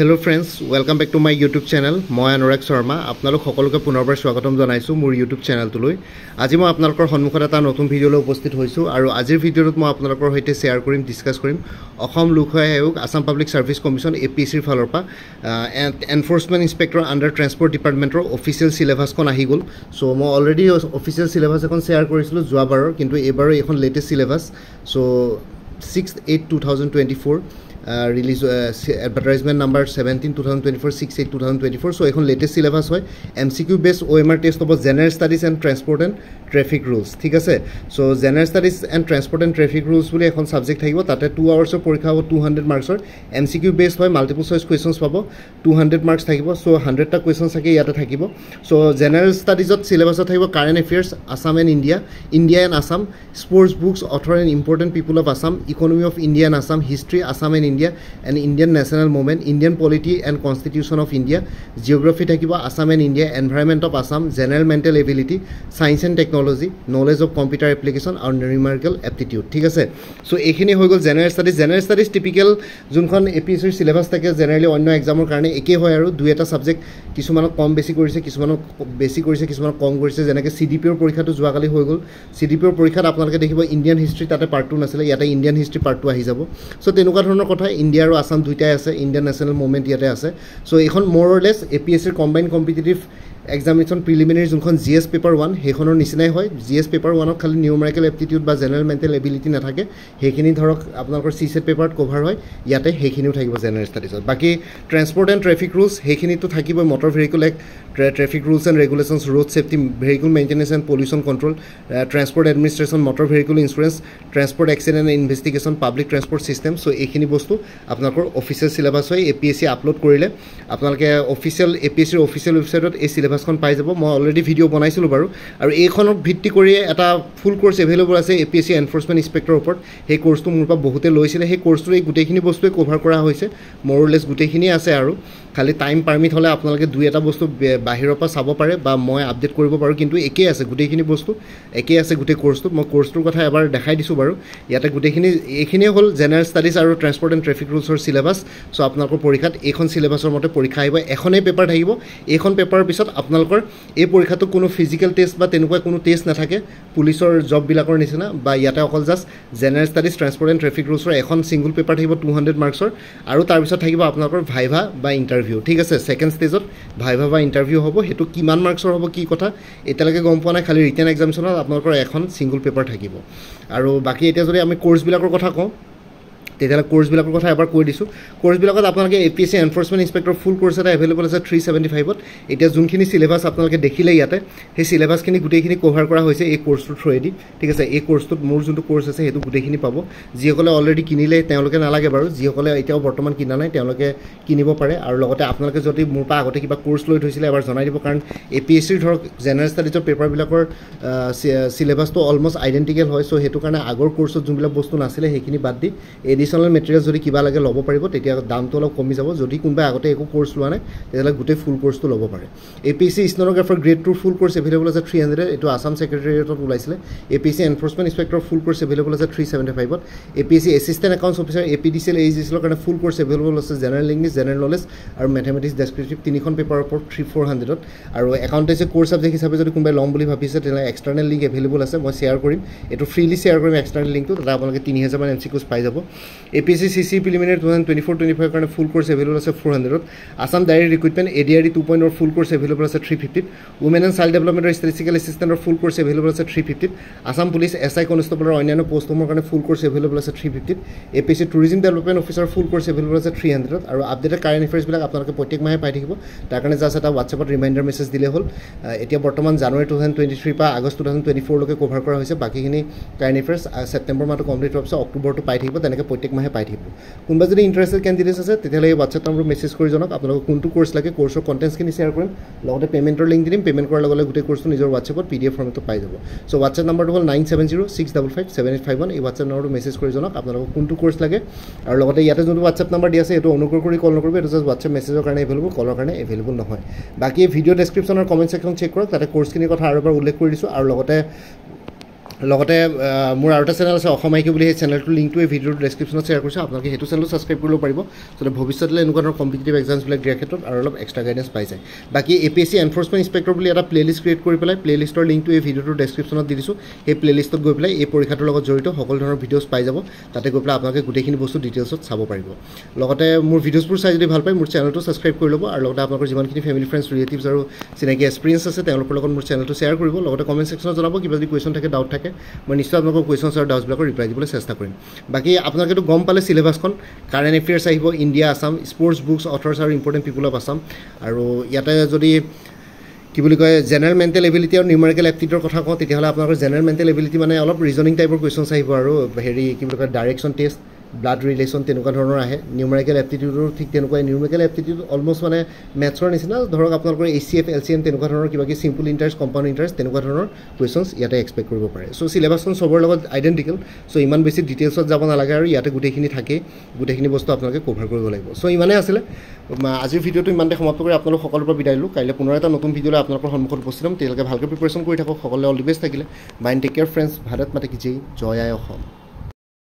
hello' friends welcome back to my YouTube channel মই অনুৰাগ শৰ্মা আপোনালোক সকলোকে পুনৰবাৰ স্বাগতম জনাইছোঁ মোৰ ইউটিউব চেনেলটোলৈ আজি মই আপোনালোকৰ সন্মুখত এটা নতুন ভিডিঅ'লৈ উপস্থিত হৈছোঁ আৰু আজিৰ ভিডিঅ'টোত মই আপোনালোকৰ সৈতে শ্বেয়াৰ কৰিম ডিছকাছ কৰিম অসম লোকসেৱা আয়োগ Assam public service commission A P চিৰ ফালৰ পৰা এনফৰ্চমেণ্ট ইনস্পেক্টৰ আণ্ডাৰ ট্ৰেন্সপৰ্ট ডিপাৰ্টমেণ্টৰ অফিচিয়েল চিলেবাছখন আহি গ'ল চ' মই অলৰেডি অফিচিয়েল চিলেবাছ এখন শ্বেয়াৰ কৰিছিলোঁ যোৱাবাৰৰ কিন্তু এইবাৰৰ এইখন latest syllabus so' six eight two thousand twenty four release advertisement number seventeen two thousand twenty four six eight two thousand twenty four so' এইখন লেটেষ্ট চিলেবাছ হয় M C Q based O' M R test হ'ব general studies and transport and traffic rules ঠিক আছে so' general studies and transport and traffic rules বুলি এখন subject থাকিব তাতে two আৱাৰ্ছৰ পৰীক্ষা হ'ব টু হাণ্ড্ৰেড মাৰ্কছৰ এম চি কিউ বেছ হয় মাল্টিপল চইচ কুৱেশ্যনছ পাব টু হাণ্ড্ৰেড মাৰ্কছ থাকিব চ' হাণ্ড্ৰেডটা কুৱেশ্যন থাকে ইয়াতে থাকিব চ' জেনেৰেল ষ্টাডিজত চিলেবাছত থাকিব current affairs Assam and India India and Assam sports books author and important people of Assam economy of India and Assam history Assam and India and Indian national movement Indian polity and constitution of India geography থাকিব Assam and India environment of Assam general mental ability science and technology knowledge of computer application আৰু numerical aptitude ঠিক আছে so' এইখিনি হৈ গ'ল general studies general studies typical যোনখন A P S চিৰ syllabus থাকে জেনেৰেলি অন্য এক্সামৰ কাৰণে একেই হয় আৰু দুই এটা ছাবজেক্ট কিছুমানক কম বেছি কৰিছে কিছুমানক বেছি কৰিছে কিছুমানক কম কৰিছে যেনেকৈ চি ডি পি অৰ পৰীক্ষাটো যোৱাকালি হৈ গ'ল চি ডি পি অ'ৰ পৰীক্ষাত আপোনালোকে দেখিব ইণ্ডিয়ান হিষ্ট্ৰী তাতে পাৰ্ট টু নাছিলে ইয়াতে ইণ্ডিয়ান হিষ্ট্ৰী পাৰ্ট টু আহি যাব চ' তেনেকুৱা ধৰণৰ কথা ইণ্ডিয়া আৰু আছাম দুইটাই আছে ইণ্ডিয়ান নেশ্যনেল মুভমেণ্ট ইয়াতে আছে চ' এইখন more or less A P S চিৰ কম্বাইন কম্পিটেটিভ এক্সামিনেশ্যন প্ৰিলিমিনেৰী যোনখন জি এছ পেপাৰ ওৱান সেইখনৰ নিচিনাই হয় জি এছ পেপাৰ ওৱানত খালী নিউমেৰিকেল এপ্টিটিউড বা জেনেৰেল মেণ্টেল এবিলিটি নাথাকে সেইখিনি ধৰক আপোনালোকৰ চি চেট পেপাৰত কভাৰ হয় ইয়াতে সেইখিনিও থাকিব জেনেৰেল ষ্টাডিজত বাকী ট্ৰেন্সপৰ্ট এণ্ড ট্ৰেফিক ৰুলছ সেইখিনিতো থাকিবই মটৰ ভেহিকল এক traffic rules and regulations road safety vehicle maintenance and pollution control transport administration motor vehicle insurance transport accident investigation public transport system so' এইখিনি বস্তু আপোনালোকৰ অফিচিয়েল চিলেবাছ হয় A P S C upload কৰিলে আপোনালোকে official A P S চিৰ official ৱেবছাইটত এই syllabus কলেজখন পাই যাব মই অলৰেডি ভিডিঅ' বনাইছিলোঁ বাৰু আৰু এইখনক ভিত্তি কৰিয়ে এটা ফুল কোৰ্চ এভেইলেবল আছে A P S C enforcement inspector ওপৰত সেই কোৰ্চটো মোৰ পৰা বহুতে লৈছিলে সেই কোৰ্চটোৰ এই গোটেইখিনি বস্তুৱে কভাৰ কৰা হৈছে মৰলেছ গোটেইখিনিয়ে আছে আৰু খালি টাইম পাৰ্মিট হ'লে আপোনালোকে দুই এটা বস্তু বাহিৰৰ পৰা চাব পাৰে বা মই আপডেট কৰিব পাৰোঁ কিন্তু একেই আছে গোটেইখিনি বস্তু একেই আছে গোটেই কোৰ্চটো মই কোৰ্চটোৰ কথা এবাৰ দেখাই দিছোঁ বাৰু ইয়াতে গোটেইখিনি এইখিনিয়ে হ'ল জেনেৰেল ষ্টাডিজ আৰু ট্ৰেন্সপৰ্ট এণ্ড ট্ৰেফিক ৰুলছৰ চিলেবাছ চ' আপোনালোকৰ পৰীক্ষাত এইখন ছিলেবাছৰ মতে পৰীক্ষা আহিব এখনেই পেপাৰ থাকিব এইখন পেপাৰৰ পিছত আপোনালোকে আপোনালোকৰ এই পৰীক্ষাটো কোনো ফিজিকেল টেষ্ট বা তেনেকুৱা কোনো টেষ্ট নাথাকে পুলিচৰ জববিলাকৰ নিচিনা বা ইয়াতে অকল just general studies transport and traffic ৰুলছৰ এখন ছিংগল পেপাৰ থাকিব টু হাণ্ড্ৰেড মাৰ্কছৰ আৰু তাৰপিছত থাকিব আপোনালোকৰ ভাইভা বা ইণ্টাৰভিউ ঠিক আছে ছেকেণ্ড ষ্টেজত ভাইভা বা ইণ্টাৰভিউ হ'ব সেইটো কিমান মাৰ্কছৰ হ'ব কি কথা এতিয়ালৈকে গম পোৱা নাই খালী ৰিটাৰ্ণ এক্সামিনেশ্যনত আপোনালোকৰ এখন ছিংগুল পেপাৰ থাকিব আৰু বাকী এতিয়া যদি আমি কোৰ্ছবিলাকৰ কথা কওঁ তেতিয়াহ'লে কোৰ্চবিলাকৰ কথা এবাৰ কৈ দিছোঁ কোৰ্চবিলাকত আপোনালোকে A P S C enforcement inspector full course এটা এভেইলেবল আছে থ্ৰী চেভেণ্টি ফাইভত এতিয়া যোনখিনি চিলেবাছ আপোনালোকে দেখিলে ইয়াতে সেই চিলেবাছখিনি গোটেইখিনি কভাৰ কৰা হৈছে এই কোৰ্চটোৰ থ্ৰুৱেদি ঠিক আছে এই কোৰ্চটোত মোৰ যোনটো কোৰ্চ আছে সেইটো গোটেইখিনি পাব যিসকলে অলৰেডি কিনিলে তেওঁলোকে নালাগে বাৰু যিসকলে এতিয়াও বৰ্তমান কিনা নাই তেওঁলোকে কিনিব পাৰে আৰু লগতে আপোনালোকে যদি মোৰ পৰা আগতে কিবা কোৰ্চ লৈ থৈছিলে এবাৰ জনাই দিব কাৰণ এ পি এছ চিৰ ধৰক জেনেৰেল ষ্টাডিজৰ পেপাৰবিলাকৰ চিলেবাছটো অলমষ্ট আইডেণ্টিকেল হয় চ' সেইটো কাৰণে আগৰ কোৰ্চত যোনবিলাক বস্তু নাছিলে সেইখিনি বাদ দি এডি এডিশ্যনেল মেটেৰিয়েল যদি কিবা লাগে ল'ব পাৰিব তেতিয়া দামটো অলপ কমি যাব যদি কোনোবাই আগতে একো কোৰ্চ লোৱা নাই তেতিয়াহ'লে গোটেই ফুল কৰ্চটো ল'ব পাৰে A P C stenographer grade টুৰ ফুল কৰ্চ এভেইলেবল আছে থ্ৰী হাণ্ড্ৰেড এইটো আছাম ছেক্ৰেটেৰিয়েটত ওলাইছিলে A P C enforcement inspector full course available আছে থ্ৰী চেভেণ্টি ফাইভত A P C assistant accounts officer A P D L চিল এইচ ডিচিলৰ কাৰণে ফুল কৰ্চ এভেইলেবল আছে জেনেৰেল ইংলিছ জেনেৰেল নলেজ আৰু মেথেমেটিক্স ডেছক্ৰিপটিভ তিনিখন পেপাৰৰ ওপৰত থ্ৰী ফ'ৰ হাণ্ড্ৰেডত আৰু একাউণ্টেঞ্চি কৰ্চ ছাবজেক্ট হিচাপে যদি কোনোবাই ল'ম বুলি ভাবিছে তেতিয়াহ'লে এক্সটাৰনেল লিংক এভেইলেবল আছে মই শ্বেয়াৰ কৰিম এইটো ফ্ৰীলি শ্বেয়াৰ কৰিম এক্সটাৰনেল লিংকটো তাতে আপোনালোকে তিনি হাজাৰমান এন চি কোৰ্চ পাই যাব A P S C C C preliminary two thousand twenty four twenty five কাৰণে ফুল কোৰ্চ এভেলেবল আছে four hundred Assam direct recruitment A D R D two পইণ্টৰ ফুল কোৰ্চ এভেলেবল আছে three ফিফ্টিত women and child ডেভেলপমেণ্টৰ statistical এছিষ্টেণ্টৰ full course available আছে three ফিফ্টিত Assam police S I কনষ্টেবলৰ অন্যান্য পষ্টসমূহৰ কাৰণে ফুল কোৰ্চ এভেলেবল আছে থ্ৰী ফিফ্টিত A P S C tourism development officer full course available আছে থ্ৰী হাণ্ড্ৰেড আৰু আপডেটেড কাৰেণ্ট এফেয়াৰ্ছবিলাক আপোনালোকে প্ৰত্যেক মাহে পাই থাকিব তাৰ কাৰণে জাষ্ট এটা হোৱাটছএপত ৰিমাইণ্ডাৰ মেছেজ দিলে হ'ল এতিয়া বৰ্তমান জানুৱাৰী টু থাউজেণ্ড টুৱেণ্টি থ্ৰীৰ পৰা আগষ্ট টু থাউজেণ্ড টুৱেণ্টি ফ'ৰলৈকে কভাৰ কৰা হৈছে বাকীখিনি কাৰেণ্ট এফেয়াৰ্ছ ছেপ্টেম্বৰ মাহটো কমপ্লিট হোৱাৰ পিছত অক্টোবৰটো পাই থাকিব তেনেকৈ প্ৰত্যেক মাহে পাই থাকিব কোনোবা যদি ইণ্টাৰেষ্টেড কেণ্ডিডেটছ আছে তেতিয়াহ'লে এই হোৱাটছএপ নম্বৰ মেছেজ কৰি জনাওক আপোনালোকক কোনটো কৰ্চ লাগে কৰ্চৰ কণ্টেণ্টছখিনি শ্বেয়াৰ কৰিম লগতে পে'মেণ্টৰ লিংক দিম পে'মেণ্ট কৰাৰ লগে লগে গোটেই কৰ্চটো নিজৰ হোৱাটছএপত পি ডি এফ ফৰ্মেটত পাই যাব চ' হোৱাটছএপ নম্বৰটো হ'ল nine seven zero' six double five seven eight five one এই হোৱাটছএপ নম্বৰটো মেছেজ কৰি জনাওক আপোনালোকক কোনটো কৰ্চ লাগে আৰু লগতে ইয়াতে যোনটো হোৱাটছএপ নম্বৰ দি আছে এইটো অনুগ্ৰহ কৰি কল নকৰিব এইটো জাষ্ট হোৱাটছএপ মেছেজৰ কাৰণে এভেইলেবল কলৰ কাৰণে এভেইলেবল নহয় বাকী ভিডিঅ' ডেছক্ৰিপশ্যনৰ কমেণ্ট ছেকশ্যন চেক কৰক তাতে কৰ্চখিনিৰ কথা আৰু এবাৰ উল্লেখ কৰি দিছোঁ আৰু লগতে লগতে মোৰ আৰু এটা চেনেল আছে অসম আইকি বুলি সেই চেনেলটোৰ লিংকটো এই ভিডিঅ'টো ডেছক্ৰিপশ্যনত শ্বেয়াৰ কৰিছোঁ আপোনালোকে সেইটো চেনেলটো ছাবস্ক্ৰাইব কৰিব পাৰিব যাতে ভৱিষ্যতলৈ এনেকুৱা ধৰণৰ কম্পিটেটিভ এক্সামছবিলাক দিয়াৰ ক্ষেত্ৰত আৰু অলপ এক্সট্ৰা গাইডেঞ্চ পাই যায় বাকী A P S C enforcement inspector বুলি এটা প্লেলিষ্ট ক্ৰিয়েট কৰি পেলাই প্লেলিষ্টৰ লিংকটো এই ভিডিঅ'টোৰ ডেছক্ৰিপশ্যনত দি দিছোঁ সেই প্লেলিষ্টত গৈ পেলাই এই পৰীক্ষাটোৰ লগত জড়িত সকলো ধৰণৰ ভিডিঅ'জ পাই যাব তাতে গৈ পেলাই আপোনালোকে গোটেইখিনি বস্তু ডিটেইলছত চাব পাৰিব লগতে মোৰ ভিডিঅ'জবোৰ চাই যদি ভাল পায় মোৰ চেনেলটো ছাবস্ক্ৰাইব কৰি ল'ব আৰু লগতে আপোনালোকৰ যিমানখিনি ফেমিলি ফ্ৰেণ্ডছ ৰিলেটিভছ আৰু চিনাকি এক্সপিৰিয়েঞ্চ আছে তেওঁলোকৰ লগত মোৰ চেনেলটো শ্বেয়াৰ কৰিব লগতে কমেণ্ট ছেকশ্যনত জনাব কিবা যদি কুৱেশ্যন থাকে ডাউট থাকে আছে মই নিশ্চয় আপোনালোকৰ কুৱেশ্যনছ আৰু ডাউটছবিলাকৰ ৰিপ্লাই দিবলৈ চেষ্টা কৰিম বাকী আপোনালোকেতো গম পালে চিলেবাছখন কাৰেণ্ট এফেয়াৰ্ছ আহিব India Assam sports books authors আৰু ইম্পৰ্টেণ্ট পিপল অফ আছাম আৰু ইয়াতে যদি কি বুলি কয় জেনেৰেল মেণ্টেল এবিলিটি আৰু নিউমাৰিকেল এপটিউডৰ কথা কওঁ তেতিয়াহ'লে আপোনালোকৰ জেনেৰেল মেণ্টেল এবিলিটি মানে অলপ ৰিজনিং টাইপৰ কুৱেশ্যনছ আহিব আৰু হেৰি কি বুলি কয় ডাইৰেকশ্যন টেষ্ট ব্লাড ৰিলেশ্যন তেনেকুৱা ধৰণৰ আহে নিউমেৰিকেল এপ্টিটিউডৰ ঠিক তেনেকুৱাই নিউমেৰিকেল এপ্টিটিউড অলমষ্ট মানে মেথছৰ নিচিনা ধৰক আপোনালোকৰ A C F L C M তেনেকুৱা ধৰণৰ কিবা কিবি চিম্পল ইণ্টাৰেষ্ট কম্পাউণ্ড ইণ্টাৰেষ্ট তেনেকুৱা ধৰণৰ কুৱেশ্যনছ ইয়াতে এক্সপেক্ট কৰিব পাৰে চ' চিলেবাছখন চবৰ লগত আইডেণ্টিকেল চ' ইমান বেছি ডিটেইলছত যাব নালাগে আৰু ইয়াতে গোটেইখিনি থাকেই গোটেইখিনি বস্তু আপোনালোকে কভাৰ কৰিব লাগিব চ' ইমানেই আছিলে আজিৰ ভিডিঅ'টো ইমানতে সমাপ্ত কৰি আপোনালোক সকলোৰ পৰা বিদায় ল'লোঁ কাইলৈ পুনৰ এটা নতুন ভিডিঅ'লৈ আপোনালোকৰ সন্মুখত উপস্থিত হ'ম তেওঁলোকে ভালকৈ প্ৰিপেৰেশ্যন কৰি থাকক সকলোৱে অল দি বেষ্ট থাকিলে mind take care friends Bharat মাতে কিজেই জয় আই অসম